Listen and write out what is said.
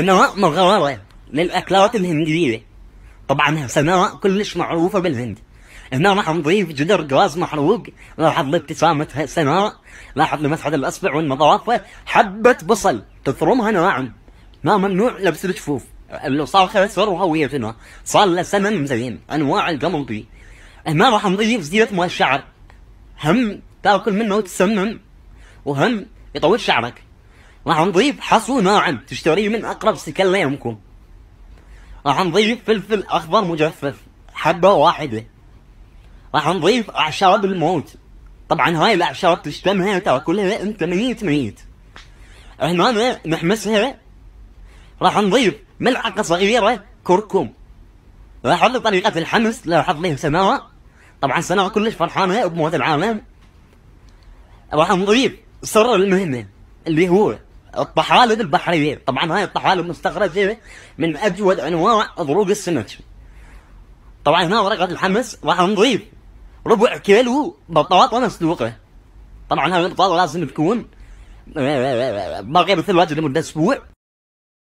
سنراء مغررة من الأكلات الهندية طبعا سنراء كلش معروفة بالهند هنا راح نضيف جدر جواز محروق لاحظ ابتسامتها ابتسامة لاحظ راح لمسحة الأصبع والمضافة حبة بصل تثرمها ناعم ما ممنوع لبس الجفوف لو صار خسر هويتنا صار له سمن زين أنواع بي هنا راح نضيف زيت مال الشعر هم تاكل منه وتسمم وهم يطول شعرك راح نضيف حصو ناعم تشتريه من أقرب سكن ليمكن راح نضيف فلفل أخضر مجفف حبة واحدة راح نضيف أعشاب الموت طبعا هاي الأعشاب تشتمها كلها أنت ميت ميت هنا نحمسها راح نضيف ملعقة صغيرة كركم لاحظ لي طريقة الحمس لاحظ لي سماء طبعا سماء كلش فرحانة بموت العالم راح نضيف سر المهمة اللي هو الطحالب البحرية طبعا هاي الطحالب مستخرجة من أجود أنواع ضروب السمك طبعا هنا ورقة الحمص راح نضيف ربع كيلو بطاطا مسلوقة طبعا هاي البطاطا لازم تكون آه، آه، آه، باقية مثل الوجه لمدة أسبوع